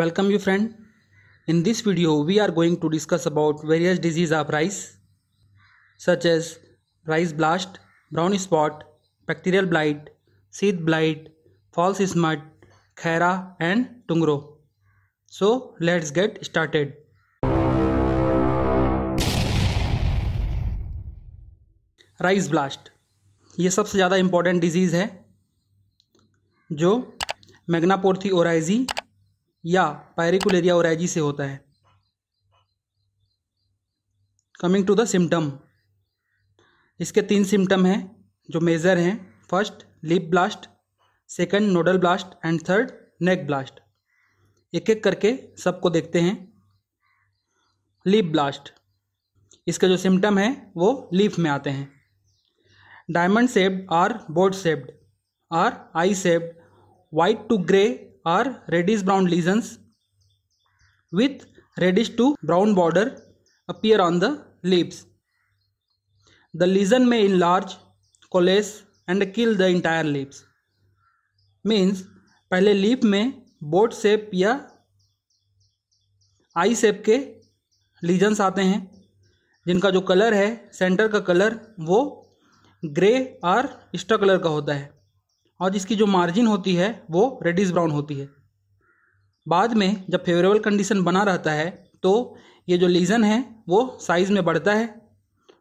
welcome you friend in this video we are going to discuss about various disease of rice such as rice blast brown spot bacterial blight seed blight false smut khaira and tungro so let's get started rice blast ये सबसे ज़्यादा important disease है जो मैग्नापोर्थी oryzae या पैरिकुलेरिया एजी से होता है coming to the symptom इसके तीन सिम्टम हैं जो मेजर हैं first leaf blast second nodal blast and third neck blast एक एक करके सबको देखते हैं लिप ब्लास्ट इसके जो सिम्टम है वो लीफ में आते हैं diamond shaped or boat shaped or eye shaped white to grey are reddish brown lesions with reddish to brown border appear on the leaves. The lesion may enlarge, coalesce and kill the entire leaves. means पहले leaf में boat shape या eye shape के lesions आते हैं जिनका जो colour है centre का कलर वो ग्रे और स्टा कलर का होता है और इसकी जो मार्जिन होती है वो रेडिस ब्राउन होती है बाद में जब फेवरेबल कंडीशन बना रहता है तो ये जो लीजन है वो साइज़ में बढ़ता है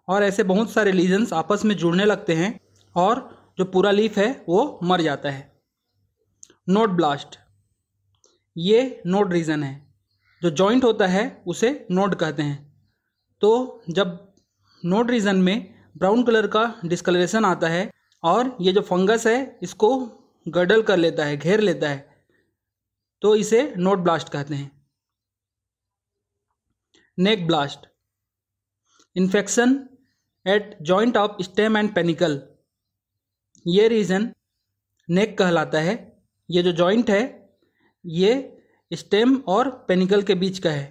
और ऐसे बहुत सारे लीजन्स आपस में जुड़ने लगते हैं और जो पूरा लीफ है वो मर जाता है नोट ब्लास्ट ये नोड रीजन है जो जॉइंट होता है उसे नोट कहते हैं तो जब नोट रीजन में ब्राउन कलर का डिस्कलरेशन आता है और ये जो फंगस है इसको गडल कर लेता है घेर लेता है तो इसे नोट ब्लास्ट कहते हैं neck blast infection at joint of stem and panicle ये रीजन नेक कहलाता है ये जो जॉइंट है ये स्टेम और पेनिकल के बीच का है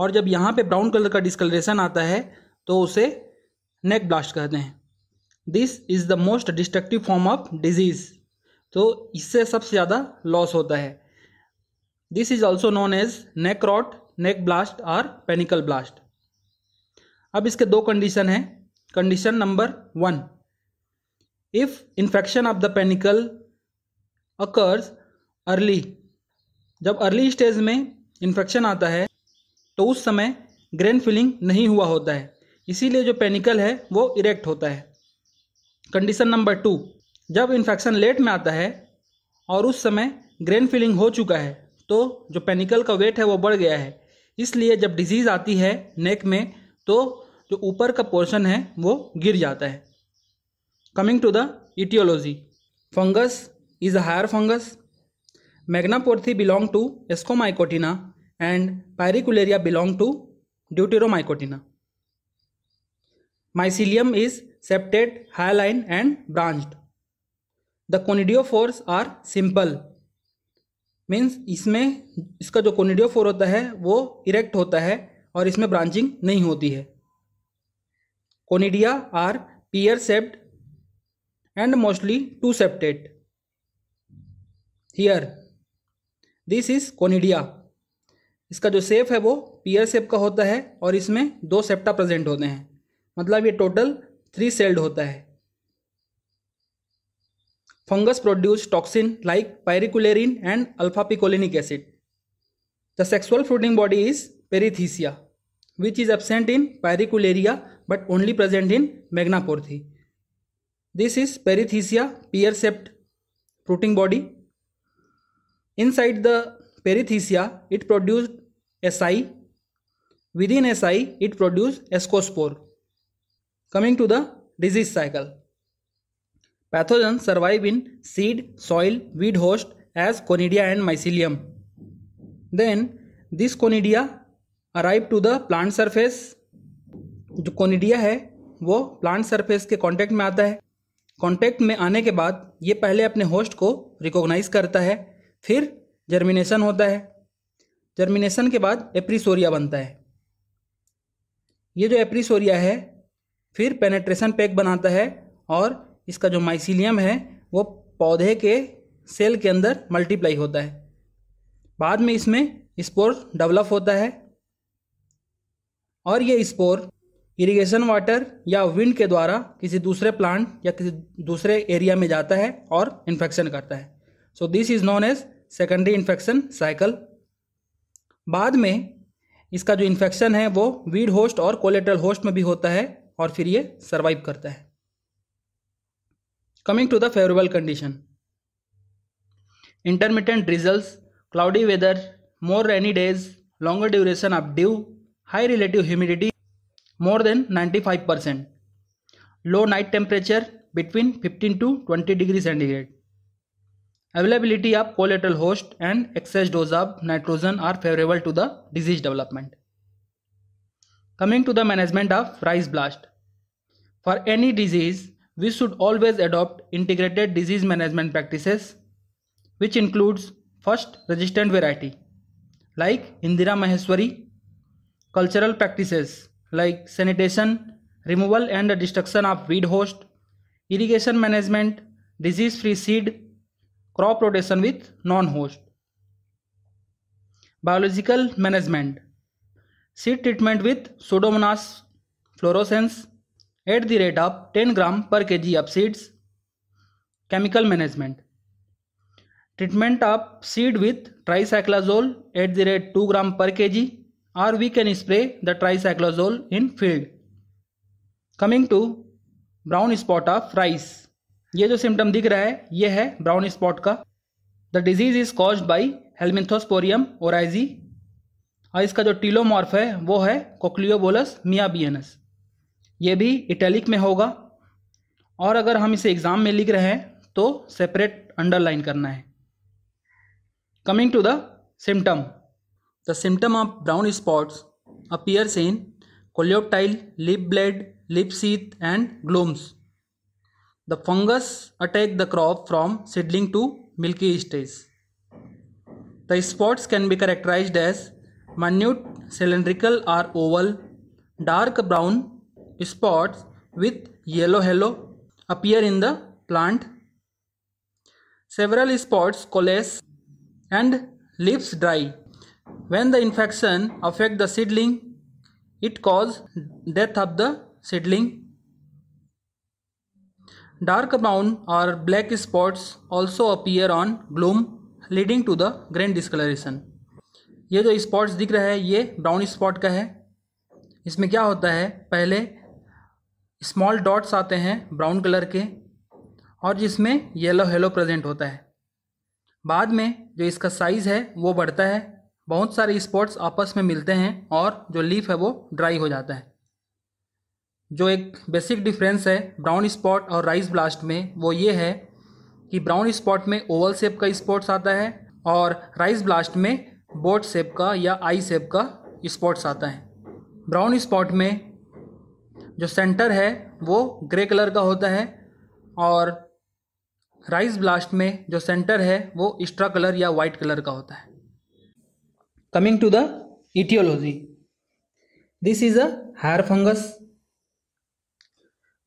और जब यहाँ पे ब्राउन कलर का डिस्कलरेशन आता है तो उसे नेक ब्लास्ट कहते हैं this is the most destructive form of disease तो इससे सबसे ज़्यादा लॉस होता है this is also known as neck rot neck blast और पेनिकल ब्लास्ट अब इसके दो कंडीशन हैं condition number one if infection of the panicle occurs early जब अर्ली स्टेज में इन्फेक्शन आता है तो उस समय ग्रेन फिलिंग नहीं हुआ होता है इसीलिए जो पेनिकल है वो इरेक्ट होता है कंडीशन नंबर टू जब इन्फेक्शन लेट में आता है और उस समय ग्रेन फिलिंग हो चुका है तो जो पेनिकल का वेट है वो बढ़ गया है इसलिए जब डिजीज़ आती है नेक में तो जो ऊपर का पोर्शन है वो गिर जाता है coming to the aetiology fungus is a higher fungus Magnaporthe belong to Ascomycotina and Pyricularia belong to Deuteromycotina mycelium is septate septate, and branch the The force are simple means इसमें इसका जो four होता है वो erect होता है और इसमें ब्रांचिंग नहीं होती है conidia are pear shaped and mostly two septate here this is conidia इसका जो सेप है वो पियर सेप का होता है और इसमें दो सेप्टा प्रेजेंट होते हैं मतलब ये टोटल थ्री सेल्ड होता है fungus produce toxin like piricularin and alpha picolinic acid the sexual fruiting body is perithecia which is absent in Pyricularia but only present in Magnaporthe this is perithecia pear shaped fruiting body inside the perithecia it produce asci within asci it produce ascospore coming to the disease cycle pathogen survive in seed soil weed host as conidia and mycelium then this conidia arrive to the plant surface जो conidia है वो plant surface के contact में आता है contact में आने के बाद ये पहले अपने होस्ट को रिकॉग्नाइज करता है फिर जर्मिनेशन होता है जर्मिनेशन के बाद एप्रीसोरिया बनता है ये जो एप्रिसोरिया है फिर पेनेट्रेशन पैक बनाता है और इसका जो माइसिलियम है वो पौधे के सेल के अंदर मल्टीप्लाई होता है बाद में इसमें स्पोर डेवलप होता है और ये स्पोर इरिगेशन वाटर या विंड के द्वारा किसी दूसरे प्लांट या किसी दूसरे एरिया में जाता है और इन्फेक्शन करता है so this is known as secondary infection cycle बाद में इसका जो इन्फेक्शन है वो वीड होस्ट और कोलेटल होस्ट में भी होता है और फिर ये सर्वाइव करता है coming to the favourable condition intermittent result cloudy weather more rainy days longer duration of dew high relative humidity more than ninety five percent low night temperature between fifteen to twenty degree centigrade availability of collateral host and excess dose of nitrogen are favourable to the disease development coming to the management of rice blast For any disease, we should always adopt integrated disease management practices, which includes first resistant variety, like Indira Maheswari, cultural practices like sanitation, removal and destruction of weed host, irrigation management, disease free seed, crop rotation with non host, biological management, seed treatment with Pseudomonas fluorescens, at the rate of ten gram per K G of seeds chemical management treatment of seed with cyclazole at the rate two gram per K G we can spray the tricyclazole in field coming to brown spot of rice ये जो symptom दिख रहा है ये है brown spot का the disease is cause by Helminthosporium oryzae और इसका जो टीलोमॉर्फ है वो है कोक्लियोबोलस मियाबियनस यह भी इटैलिक में होगा और अगर हम इसे एग्जाम में लिख रहे हैं तो सेपरेट अंडरलाइन करना है coming to the symptom the symptom of brown spots appears in coleoptile leaf blade leaf sheath and glumes the fungus attack the crop from seedling to milky stage the spots can be characterise as minute cylindrical or oval dark brown spots with yellow halo appear in the plant. Several spots coalesce and leaves dry. When the infection affect the seedling, it cause death of the seedling. Dark brown or black spots also appear on bloom leading to the grain discolouration ये जो spots दिख रहा है ये brown spot का है इसमें क्या होता है पहले स्मॉल डॉट्स आते हैं ब्राउन कलर के और जिसमें येलो हेलो प्रेजेंट होता है बाद में जो इसका साइज़ है वो बढ़ता है बहुत सारे स्पॉट्स आपस में मिलते हैं और जो लीफ है वो ड्राई हो जाता है जो एक बेसिक डिफरेंस है ब्राउन स्पॉट और राइस ब्लास्ट में वो ये है कि ब्राउन स्पॉट में ओवल शेप का स्पॉट्स आता है और राइस ब्लास्ट में बोट शेप का या आई शेप का स्पॉट्स आता है ब्राउन स्पॉट में जो सेंटर है वो ग्रे कलर का होता है और राइस ब्लास्ट में जो सेंटर है वो एक्स्ट्रा कलर या वाइट कलर का होता है coming to the etiology this is a higher fungus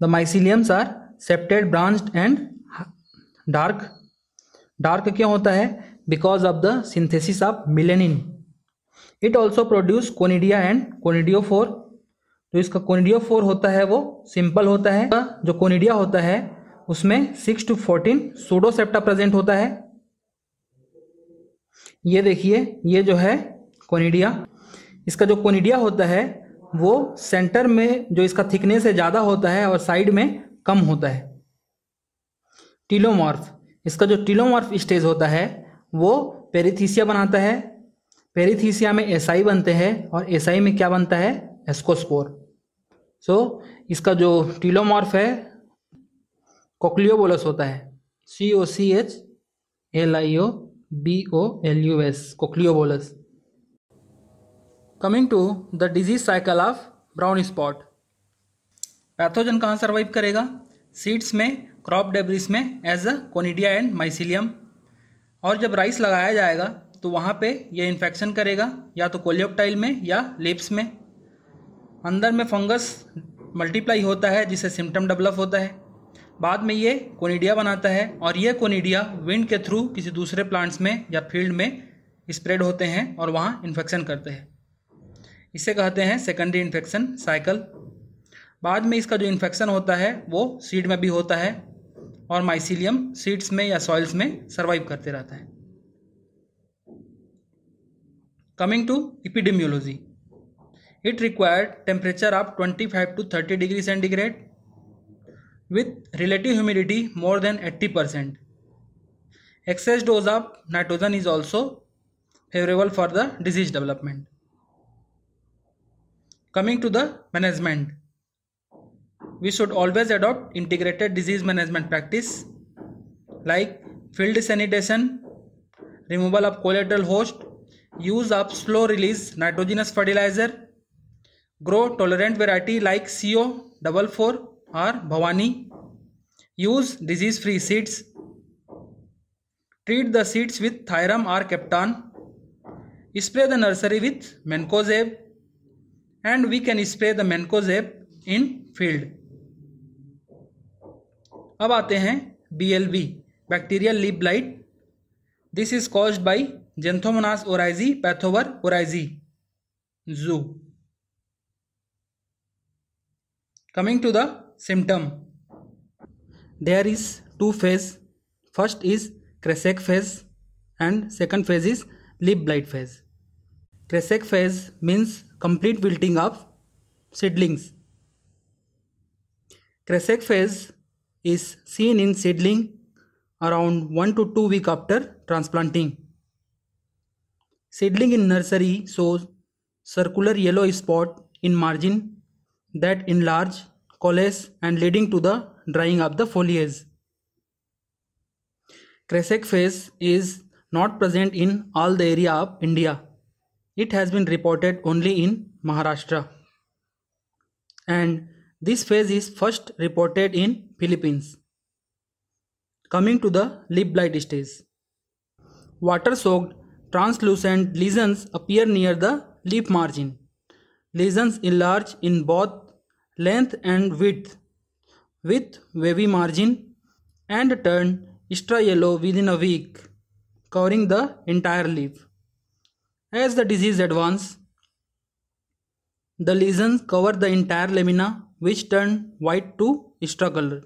the myceliums are septate branched and dark dark क्यों होता है because of the synthesis of melanin it also produce conidia and conidiophore जो तो इसका conidia four होता है वो simple होता है जो कोनिडिया होता है उसमें six to fourteen pseudosepta present होता है ये देखिए ये जो है कोनिडिया इसका जो कोनिडिया होता है वो सेंटर में जो इसका थिकनेस है ज़्यादा होता है और साइड में कम होता है टीलोमॉर्फ इसका जो टीलोमॉर्फ स्टेज होता है वो पेरिथीसिया बनाता है पेरिथीसिया में एसआई बनते हैं और एसआई में क्या बनता है एस्कोस्पोर सो so, इसका जो टीलोमॉर्फ है कोकलियोबोलस होता है C O C H L I O B O L U S Cochliobolus coming to the disease cycle of brown spot pathogen कहाँ सर्वाइव करेगा सीड्स में क्रॉप डेब्रिस में as a conidia and mycelium और जब rice लगाया जाएगा तो वहाँ पे ये इन्फेक्शन करेगा या तो कोलियोप्टाइल में या लिप्स में अंदर में फंगस मल्टीप्लाई होता है जिससे सिम्टम डेवलप होता है बाद में ये कोनीडिया बनाता है और ये कोनीडिया विंड के थ्रू किसी दूसरे प्लांट्स में या फील्ड में स्प्रेड होते हैं और वहाँ इन्फेक्शन करते हैं इसे कहते हैं सेकेंडरी इन्फेक्शन साइकिल बाद में इसका जो इन्फेक्शन होता है वो सीड में भी होता है और माइसिलियम सीड्स में या सॉइल्स में सर्वाइव करते रहता है coming to epidemiology It required temperature of 25 to 30 degree centigrade with relative humidity more than 80%. Excess dose of nitrogen is also favorable for the disease development. Coming to the management, we should always adopt integrated disease management practice like field sanitation, removal of collateral host, use of slow release nitrogenous fertilizer, grow tolerant variety like CO44 or Bhavani. Use disease free seeds. Treat the seeds with Thyram or Keptan. Spray the nursery with Mancozeb and we can spray the Mancozeb in field. अब आते हैं B L B bacterial leaf blight this is caused by Xanthomonas oryzae pathovar oryzae जू Coming to the symptom, there is two phase. First is Kresek phase and second phase is leaf blight phase. Kresek phase means complete wilting of seedlings. Kresek phase is seen in seedling around 1 to 2 week after transplanting. Seedling in nursery shows circular yellow spot in margin that enlarge, coalesce and leading to the drying up the foliage. Crescent phase is not present in all the area of India. It has been reported only in Maharashtra. And this phase is first reported in Philippines. Coming to the lip blight stage. Water soaked translucent lesions appear near the leaf margin. Lesions enlarge in both length and width with wavy margin and turn extra yellow within a week covering the entire leaf. As the disease advances, the lesions cover the entire lamina which turn white to extra color.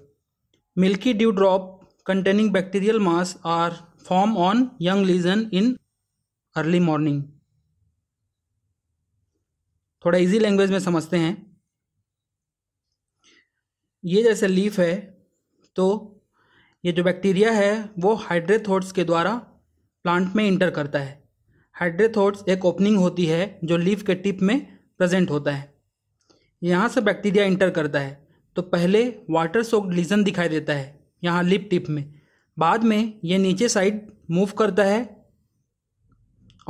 Milky dewdrop containing bacterial mass are formed on young lesion in early morning. थोड़ा easy language में समझते हैं ये जैसे leaf है तो ये जो बैक्टीरिया है वो हाइड्रेथोड्स के द्वारा प्लांट में इंटर करता है हाइड्रेथोड्स एक ओपनिंग होती है जो लीफ के टिप में प्रेजेंट होता है यहाँ से बैक्टीरिया इंटर करता है तो पहले वाटर सोक्ड लीजन दिखाई देता है यहाँ लिप टिप में बाद में ये नीचे साइड मूव करता है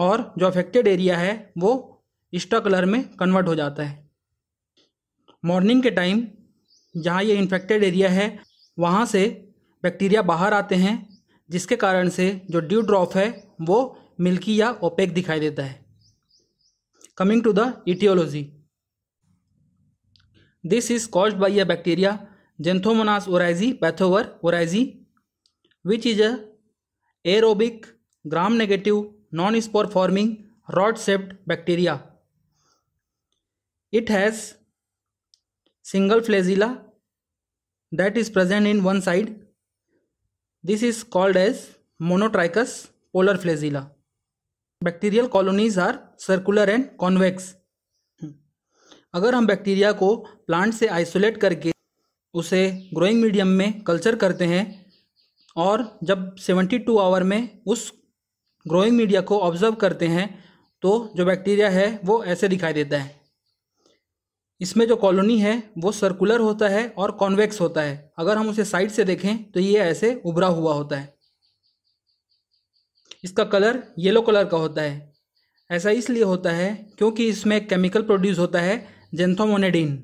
और जो अफेक्टेड एरिया है वो इस्टा कलर में कन्वर्ट हो जाता है मॉर्निंग के टाइम जहाँ ये इन्फेक्टेड एरिया है वहाँ से बैक्टीरिया बाहर आते हैं जिसके कारण से जो ड्यू ड्रॉप है वो मिल्की या ओपेक दिखाई देता है coming to the etiology this is cause by a bacteria Xanthomonas oryzae pathovar oryzae which is a aerobic gram negative non spore forming rod shaped bacteria it has single flagella that is present in one side. This is called as monotrichous polar flagella. Bacterial colonies are circular and convex अगर हम bacteria को plant से isolate करके उसे growing medium में culture करते हैं और जब 72 आवर में उस ग्रोइंग मीडिया को ऑब्जर्व करते हैं तो जो बैक्टीरिया है वो ऐसे दिखाई देता है इसमें जो कॉलोनी है वो सर्कुलर होता है और कॉन्वेक्स होता है अगर हम उसे साइड से देखें तो ये ऐसे उभरा हुआ होता है इसका कलर येलो कलर का होता है ऐसा इसलिए होता है क्योंकि इसमें केमिकल प्रोड्यूस होता है जेंथोमोनेडिन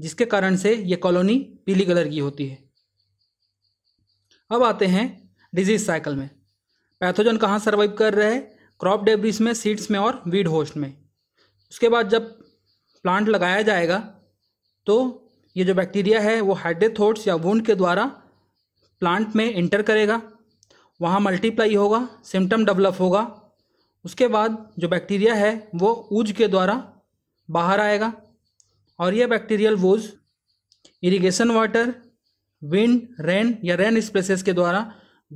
जिसके कारण से ये कॉलोनी पीली कलर की होती है अब आते हैं डिजीज साइकिल में पैथोजन कहाँ सर्वाइव कर रहे हैं क्रॉप डेब्रिस में सीड्स में और वीड होस्ट में उसके बाद जब प्लांट लगाया जाएगा तो ये जो बैक्टीरिया है वो हाइड्रेथोड्स या वुंड के द्वारा प्लांट में इंटर करेगा वहाँ मल्टीप्लाई होगा सिम्टम डेवलप होगा उसके बाद जो बैक्टीरिया है वो ऊज के द्वारा बाहर आएगा और यह bacterial ooze irrigation water wind rain या रेन स्प्लेसेस के द्वारा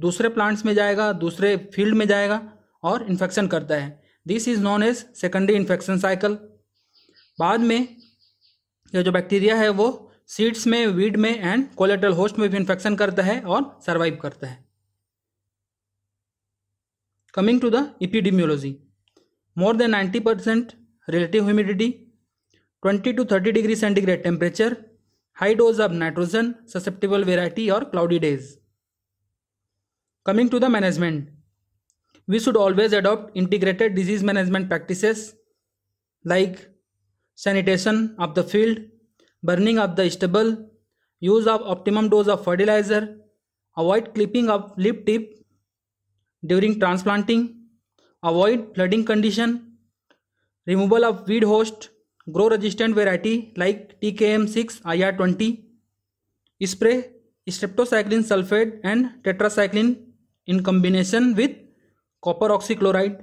दूसरे प्लांट्स में जाएगा दूसरे फील्ड में जाएगा और इन्फेक्शन करता है this is known as secondary infection cycle बाद में ये जो बैक्टीरिया है वो सीड्स में वीड में एंड कोलेट्रल होस्ट में भी इन्फेक्शन करता है और सर्वाइव करता है coming to the epidemiology more than ninety percent relative humidity twenty to thirty degree centigrade temperature high dose of nitrogen susceptible variety और cloudy days coming to the management we should always adopt integrated disease management practices like sanitation of the field, burning of the stubble, use of optimum dose of fertilizer, avoid clipping of leaf tip during transplanting, avoid flooding condition, removal of weed host, grow resistant variety like TKM6 IR20, spray streptocycline sulfate and tetracycline in combination with copper oxychloride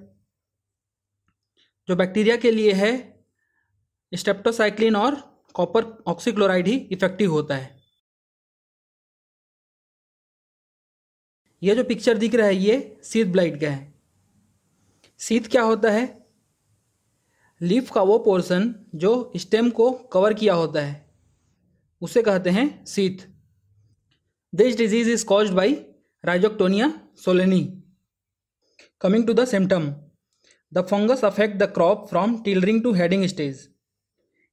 जो bacteria के लिए है स्टेप्टोसाइक्लिन और copper oxychloride ही effective होता है यह जो picture दिख रहा है ये सीत ब्लाइट का है सीध क्या होता है लीफ का वो पोर्शन जो स्टेम को कवर किया होता है उसे कहते हैं sheath this disease is caused by Rhizoctonia solani coming to the symptom the fungus affect the crop from tillering to heading stage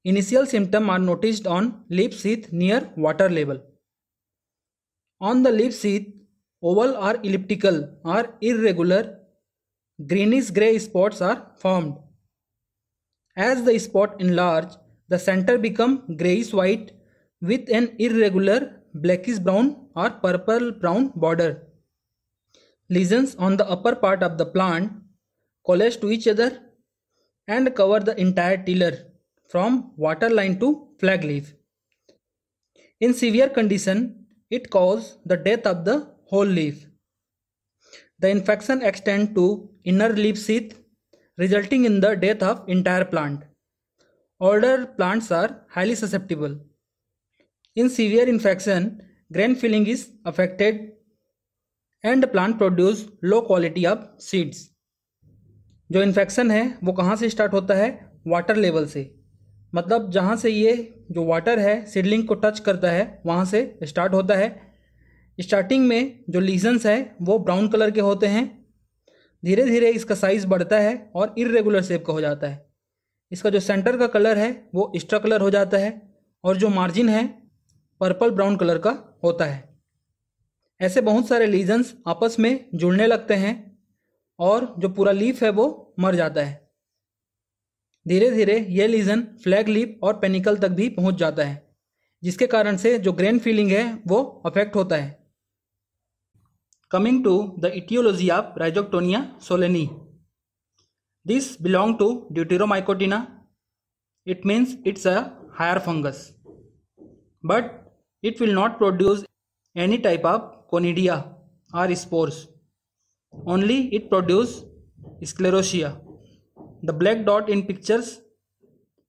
Initial symptoms are noticed on lip sheath near water level. On the lip sheath, oval or elliptical or irregular greenish gray spots are formed. As the spot enlarge, the center become grayish white with an irregular blackish brown or purple brown border. Lesions on the upper part of the plant collage to each other and cover the entire tiller. from water line to flag leaf. In severe condition, it causes the death of the whole leaf. The infection extend to inner leaf sheath, resulting in the death of entire plant. Older plants are highly susceptible. In severe infection, grain filling is affected and the plant produce low quality of seeds. जो infection है वो कहाँ से start होता है water level से मतलब जहाँ से ये जो वाटर है सीडलिंग को टच करता है वहाँ से स्टार्ट होता है स्टार्टिंग में जो लीजन्स है वो ब्राउन कलर के होते हैं धीरे धीरे इसका साइज़ बढ़ता है और इरेगुलर शेप का हो जाता है इसका जो सेंटर का कलर है वो एक्स्ट्रा कलर हो जाता है और जो मार्जिन है पर्पल ब्राउन कलर का होता है ऐसे बहुत सारे लीजन्स आपस में जुड़ने लगते हैं और जो पूरा लीफ है वो मर जाता है धीरे धीरे यह लीजन फ्लैग लीप और पेनिकल तक भी पहुंच जाता है जिसके कारण से जो ग्रेन फीलिंग है वो अफेक्ट होता है coming to the etiology of Rhizoctonia solani this belong to Deuteromycotina it means it's a higher fungus but it will not produce any type of conidia or spores only it produce sclerotia The black dot in pictures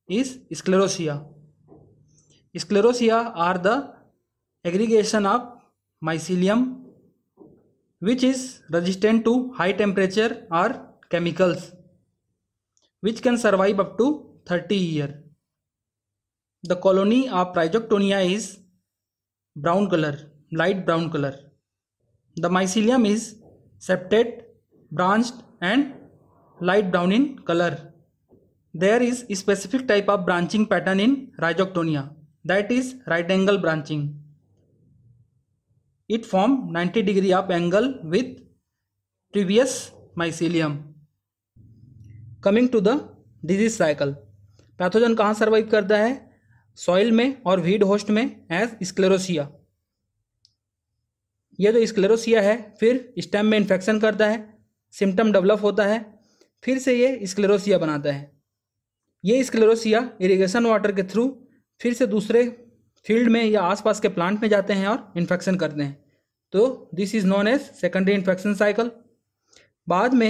is sclerosia. Sclerosia are the aggregation of mycelium which is resistant to high temperature or chemicals which can survive up to 30 years. The colony of Pryogtonia is brown color, light brown color. The mycelium is septate, branched and light brown in color. There is a specific type of branching pattern in rhizoctonia that is right angle branching. It forms 90 degree up angle with tuberous mycelium. Coming to the disease cycle pathogen कहाँ survive करता है soil में और weed host में as sclerotia यह जो स्क्लेरोसिया है फिर स्टेम में इन्फेक्शन करता है सिम्टम डेवलप होता है फिर से ये स्क्लेरोसिया बनाता है ये स्क्लेरोसिया इरिगेशन वाटर के थ्रू फिर से दूसरे फील्ड में या आसपास के प्लांट में जाते हैं और इन्फेक्शन करते हैं तो this is known as secondary infection cycle बाद में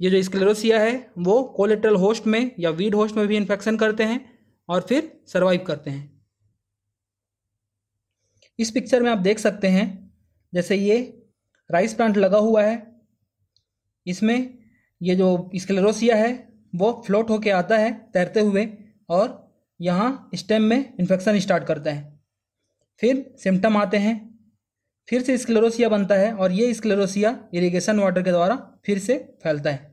ये जो स्क्लेरोसिया है वो कोलेट्रल होस्ट में या वीड होस्ट में भी इन्फेक्शन करते हैं और फिर सर्वाइव करते हैं इस पिक्चर में आप देख सकते हैं जैसे ये राइस प्लांट लगा हुआ है इसमें ये जो स्क्लेरोसिया है वो फ्लोट होके आता है तैरते हुए और यहाँ स्टेम में इन्फेक्शन स्टार्ट करता है फिर सिम्टम आते हैं फिर से स्क्लेरोसिया बनता है और ये स्क्लेरोसिया इरिगेशन वाटर के द्वारा फिर से फैलता है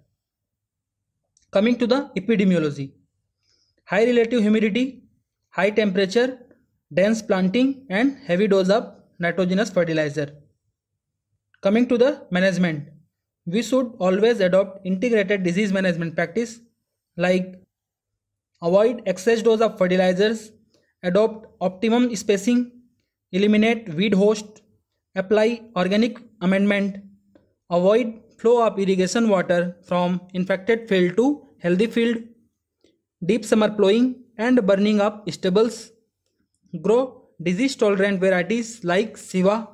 coming to the epidemiology high relative humidity high temperature dense planting and heavy dose of nitrogenous fertiliser coming to the management we should always adopt integrated disease management practice like avoid excess dose of fertilizers, adopt optimum spacing, eliminate weed host, apply organic amendment, avoid flow of irrigation water from infected field to healthy field, deep summer plowing and burning up stubbles, grow disease tolerant varieties like Siva,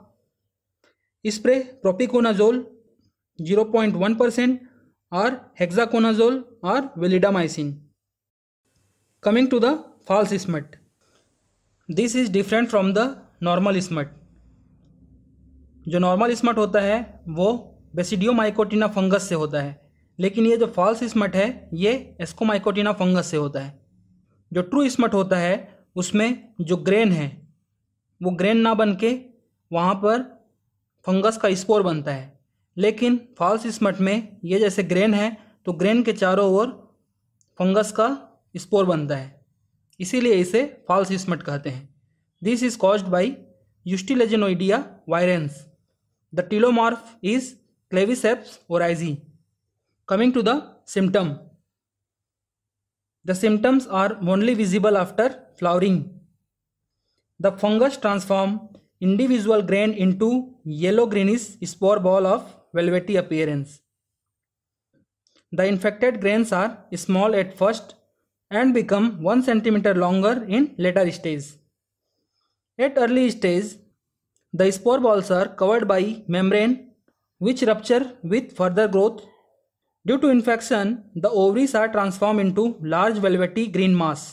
spray propiconazole zero point one percent और hexaconazole और validamycin coming to the false smut this is different from the normal smut जो normal smut होता है वो बेसिडियोमाइकोटिना fungus से होता है लेकिन ये जो फॉल्स स्मट है ये एस्कोमाइकोटिना फंगस से होता है जो ट्रू स्मट होता है उसमें जो ग्रेन है वो ग्रेन ना बन के वहाँ पर फंगस का स्पोर बनता है लेकिन फॉल्स स्मट में ये जैसे ग्रेन है तो ग्रेन के चारों ओर फंगस का स्पोर बनता है इसीलिए इसे फॉल्स स्मट कहते हैं this is caused by Ustilaginoidea virens the teleomorph is Claviceps oryzae coming to the symptom the symptoms are only visible after flowering the fungus transform individual grain into yellow green spore ball of velvety appearance. The infected grains are small at first and become 1 cm longer in later stages. At early stage, the spore balls are covered by membrane which rupture with further growth. Due to infection, the ovaries are transformed into large velvety green mass.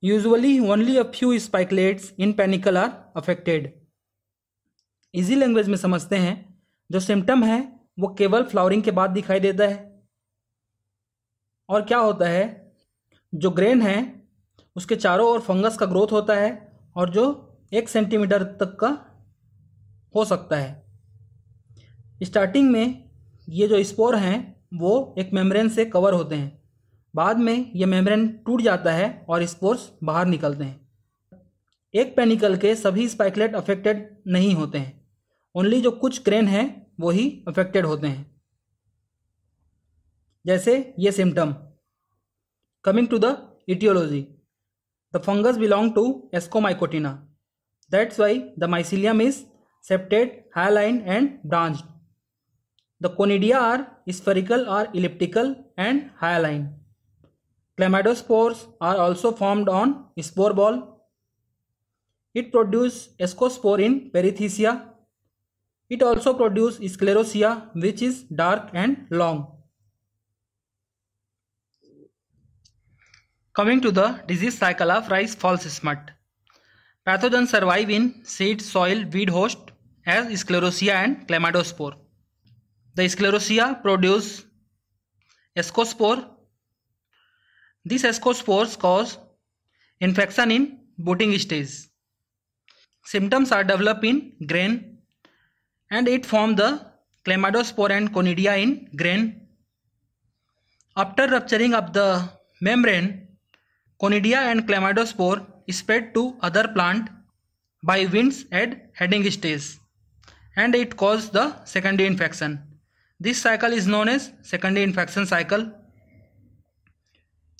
Usually only a few spikelets in panicle are affected. Easy language में समझते हैं जो symptom है वो केवल flowering के बाद दिखाई देता है और क्या होता है जो ग्रेन है उसके चारों ओर फंगस का ग्रोथ होता है और जो एक सेंटीमीटर तक का हो सकता है स्टार्टिंग में ये जो स्पोर हैं वो एक मेम्ब्रेन से कवर होते हैं बाद में यह मेम्ब्रेन टूट जाता है और स्पोर्स बाहर निकलते हैं एक पेनिकल के सभी स्पाइकलेट अफेक्टेड नहीं होते हैं ओनली जो कुछ क्रेन हैं वो ही अफेक्टेड होते हैं जैसे ये symptom coming to the etiology the fungus belong to Ascomycotina that's why the mycelium is septate hyaline and branch the conidia are spherical or elliptical and hyaline chlamydospores are also formed on spore ball it produce ascospore in perithecia It also produces sclerosia which is dark and long. Coming to the disease cycle of rice false smut. Pathogens survive in seed, soil, weed host as sclerosia and clematospore. The sclerosia produce ascospore. These ascospores cause infection in booting stage. Symptoms are developed in grain, and it formed the chlamydospore and conidia in grain. After rupturing up the membrane, conidia and chlamydospore spread to other plant by winds at heading stage and it caused the secondary infection. This cycle is known as secondary infection cycle.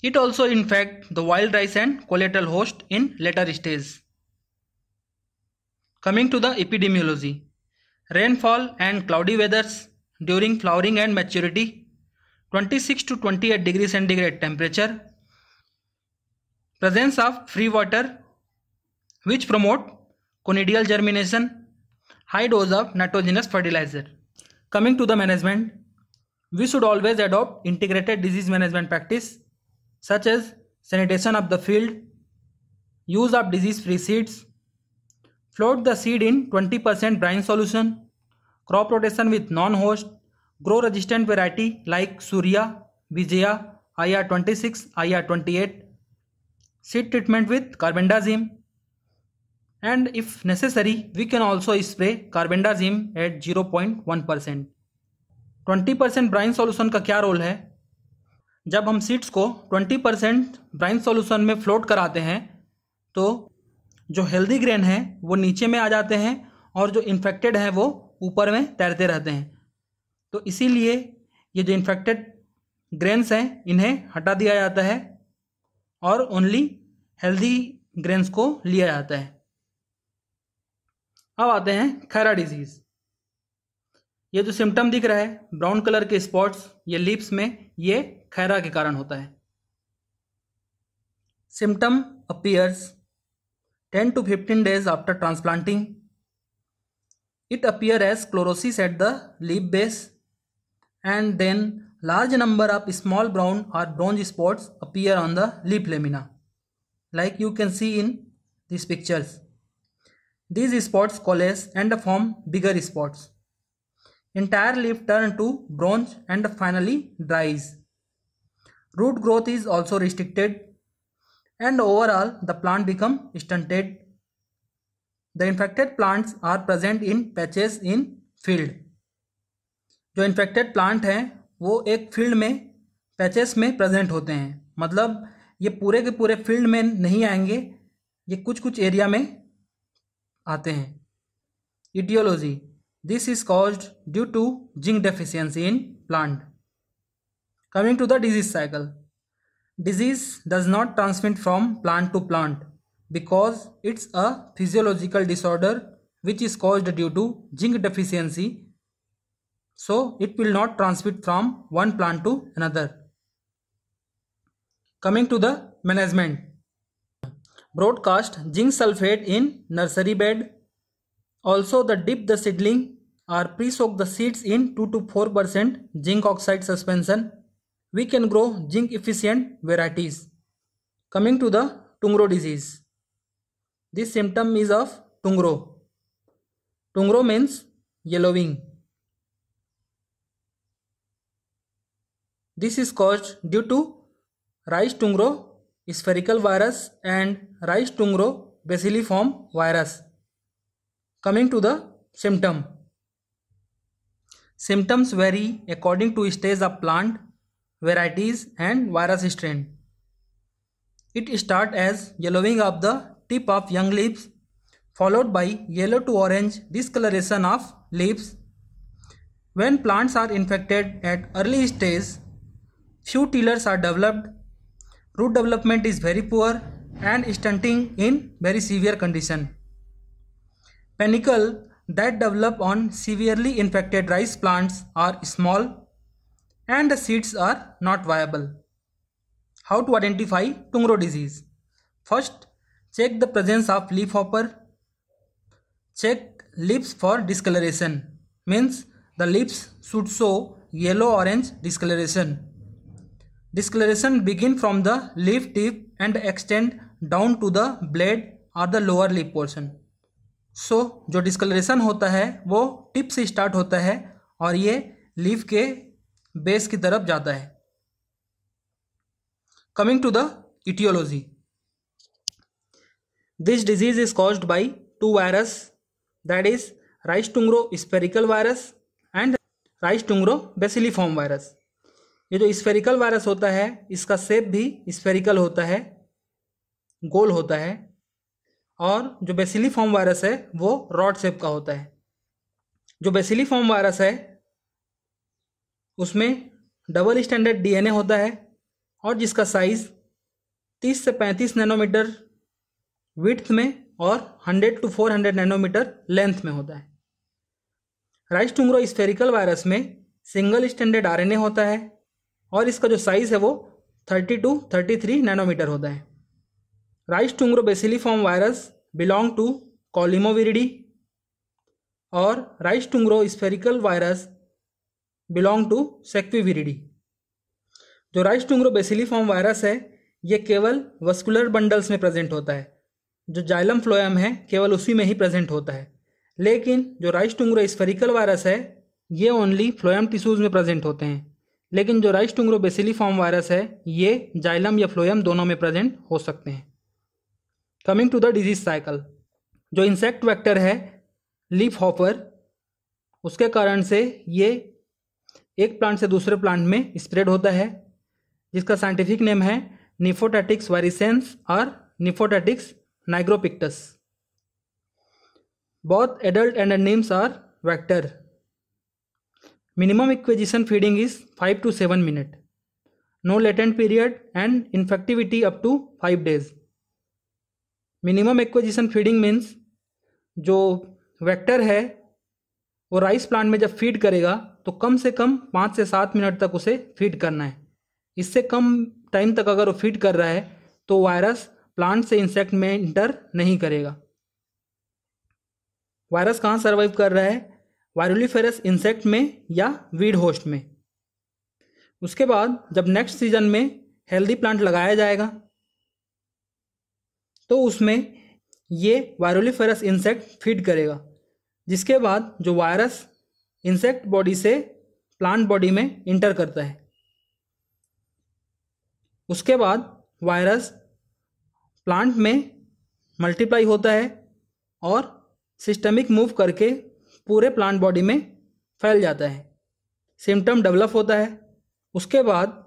It also infect the wild rice and collateral host in later stage. Coming to the epidemiology. Rainfall and cloudy weathers during flowering and maturity. 26 to 28 degree centigrade temperature. Presence of free water which promote conidial germination. High dose of nitrogenous fertilizer. Coming to the management, we should always adopt integrated disease management practice such as sanitation of the field, use of disease-free seeds, Float the seed in 20% brine solution. Crop rotation with non-host. Grow resistant variety like Surya, Vijaya, IR26, IR28. Seed treatment with carbendazim. And if necessary, we can also spray carbendazim at 0.1%. 20% brine solution का क्या role है जब हम seeds को 20% brine solution में float कराते हैं तो जो हेल्दी ग्रेन है वो नीचे में आ जाते हैं और जो इन्फेक्टेड हैं वो ऊपर में तैरते रहते हैं तो इसीलिए ये जो इन्फेक्टेड ग्रेन्स हैं इन्हें हटा दिया जाता है और ओनली हेल्दी ग्रेन्स को लिया जाता है अब आते हैं खैरा डिजीज़ ये जो सिम्टम दिख रहा है ब्राउन कलर के स्पॉट्स ये लिप्स में ये खैरा के कारण होता है symptom appears 10 to 15 days after transplanting. It appears as chlorosis at the leaf base and then large number of small brown or bronze spots appear on the leaf lamina like you can see in these pictures. These spots coalesce and form bigger spots. Entire leaf turn to bronze and finally dries. Root growth is also restricted and overall the plant become stunted. The infected plants are present in patches in field. जो infected plant हैं वो एक field में patches में present होते हैं मतलब ये पूरे के पूरे फील्ड में नहीं आएंगे ये कुछ कुछ एरिया में आते हैं etiology this is caused due to zinc deficiency in plant coming to the disease cycle Disease does not transmit from plant to plant because it's a physiological disorder which is caused due to zinc deficiency. So it will not transmit from one plant to another. Coming to the management. Broadcast zinc sulfate in nursery bed. Also the dip the seedling or pre-soak the seeds in 2 to 4% zinc oxide suspension we can grow zinc efficient varieties. Coming to the Tungro disease. This symptom is of Tungro. Tungro means yellowing. This is caused due to rice Tungro spherical virus and rice Tungro bacilliform virus. Coming to the symptom. Symptoms vary according to stage of plant varieties and virus strain. It starts as yellowing of the tip of young leaves followed by yellow to orange discoloration of leaves. When plants are infected at early stage, few tillers are developed, root development is very poor and stunting in very severe condition. Panicle that develop on severely infected rice plants are small and the seeds are not viable. How to identify tungro disease? First, check the presence of leaf hopper. Check leaves for discoloration, means the leaves should show yellow orange discoloration. Discoloration begin from the leaf tip and extend down to the blade or the lower leaf portion so so, जो discolouration होता है वो tip से start होता है और ये leaf के बेस की तरफ जाता है coming to the etiology this disease is caused by two virus that is rice tungro spherical virus and rice tungro bacilliform virus ये जो स्फेरिकल वायरस होता है इसका सेप भी स्पेरिकल होता है गोल होता है और जो बेसिलीफॉर्म वायरस है वो रॉड सेप का होता है जो बेसिलीफॉर्म वायरस है उसमें डबल स्टैंडर्ड डीएनए होता है और जिसका साइज़ 30 से 35 नैनोमीटर विथ में और 100 टू 400 नैनोमीटर लेंथ में होता है राइस टूंग्रो स्फेरिकल वायरस में सिंगल स्टैंडर्ड आरएनए होता है और इसका जो साइज़ है वो थर्टी टू 33 नैनोमीटर होता है rice tungro bacilliform virus belong to Caulimoviridae और rice tungro spherical virus belong to Sequiviridae जो राइस टूंग्रो बेसिलीफॉर्म वायरस है ये केवल वस्कुलर बंडल्स में प्रेजेंट होता है जो जाइलम फ्लोएम है केवल उसी में ही प्रेजेंट होता है लेकिन जो राइस टुंग्रो स्फेरिकल वायरस है ये ओनली फ्लोएम टिश्यूज में प्रेजेंट होते हैं लेकिन जो राइस टुंग्रो बेसिलीफॉर्म वायरस है ये जाइलम या फ्लोएम दोनों में प्रेजेंट हो सकते हैं coming to the disease cycle जो इंसेक्ट वेक्टर है लीफ हॉपर उसके कारण से ये एक प्लांट से दूसरे प्लांट में स्प्रेड होता है जिसका साइंटिफिक नेम है निफोटैटिक्स वायरिसेंस और निफोटैटिक्स नाइग्रोपिक्टस बहुत adult and nymphs are vector minimum acquisition feeding is five to seven minute no latent period and infectivity up to five days minimum acquisition feeding means जो vector है वो rice plant में जब feed करेगा तो कम से कम पाँच से सात मिनट तक उसे फीड करना है इससे कम टाइम तक अगर वो फीड कर रहा है तो वायरस प्लांट से इंसेक्ट में इंटर नहीं करेगा वायरस कहाँ सर्वाइव कर रहा है वायरुलीफेरस इंसेक्ट में या वीड होस्ट में उसके बाद जब नेक्स्ट सीजन में हेल्दी प्लांट लगाया जाएगा तो उसमें ये वायरुलीफेरस इंसेक्ट फीड करेगा जिसके बाद जो वायरस इंसेक्ट बॉडी से प्लांट बॉडी में इंटर करता है उसके बाद वायरस प्लांट में मल्टीप्लाई होता है और सिस्टमिक मूव करके पूरे प्लांट बॉडी में फैल जाता है सिम्टम डेवलप होता है उसके बाद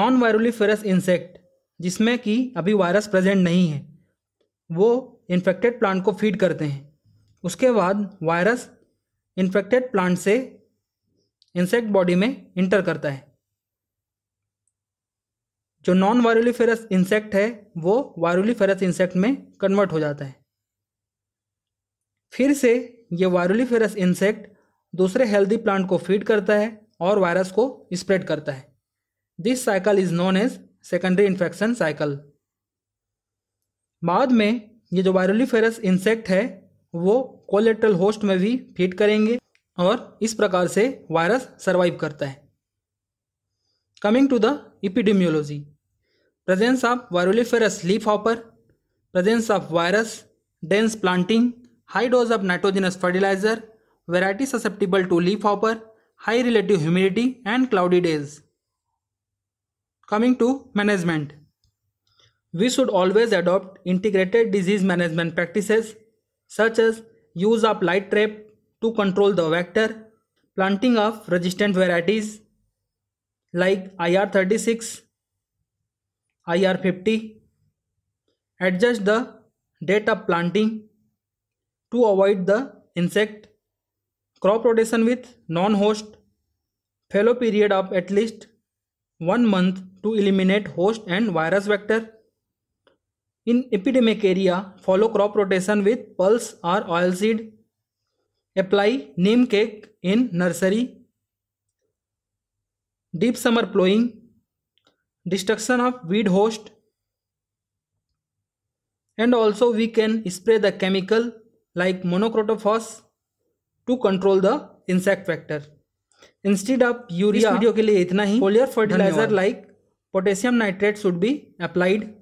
नॉन वायरोलीफेरस इंसेक्ट जिसमें कि अभी वायरस प्रेजेंट नहीं है वो इन्फेक्टेड प्लांट को फीड करते हैं उसके बाद वायरस इन्फेक्टेड प्लांट से इंसेक्ट बॉडी में इंटर करता है जो नॉन वायरोलीफेरस इंसेक्ट है वो वायरुलिफेरस इंसेक्ट में कन्वर्ट हो जाता है फिर से ये वायरोलीफेरस इंसेक्ट दूसरे हेल्दी प्लांट को फीड करता है और वायरस को स्प्रेड करता है this cycle is known as secondary infection cycle बाद में ये जो वायरोलीफेरस इंसेक्ट है वो कोलेट्रल होस्ट में भी फिट करेंगे और इस प्रकार से वायरस सर्वाइव करता है coming to the epidemiology presence of viruliferous leaf hopper presence of virus dense planting high dose of nitrogenous fertiliser variety susceptible to leaf hopper high relative humidity and cloudy days coming to management we should always adopt integrated disease management practice such as use of light trap to control the vector, planting of resistant varieties like IR36, IR50, adjust the date of planting to avoid the insect, crop rotation with non-host, fallow period of at least 1 month to eliminate host and virus vector, in epidemic area follow crop rotation with pulse और oil seed apply neem cake in nursery deep summer ploughing destruction of weed host and also we can spray the chemical like monocrotophos to control the insect factor instead of urea के लिए इतना ही foliar fertiliser like potassium nitrate should be applied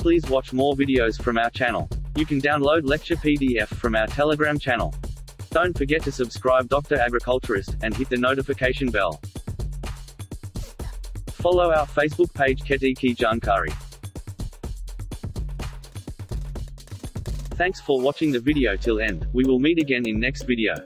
Please watch more videos from our channel. You can download lecture PDF from our Telegram channel. Don't forget to subscribe Dr. Agriculturist, and hit the notification bell. Follow our Facebook page Ketiki Jankari. Thanks for watching the video till end, we will meet again in next video.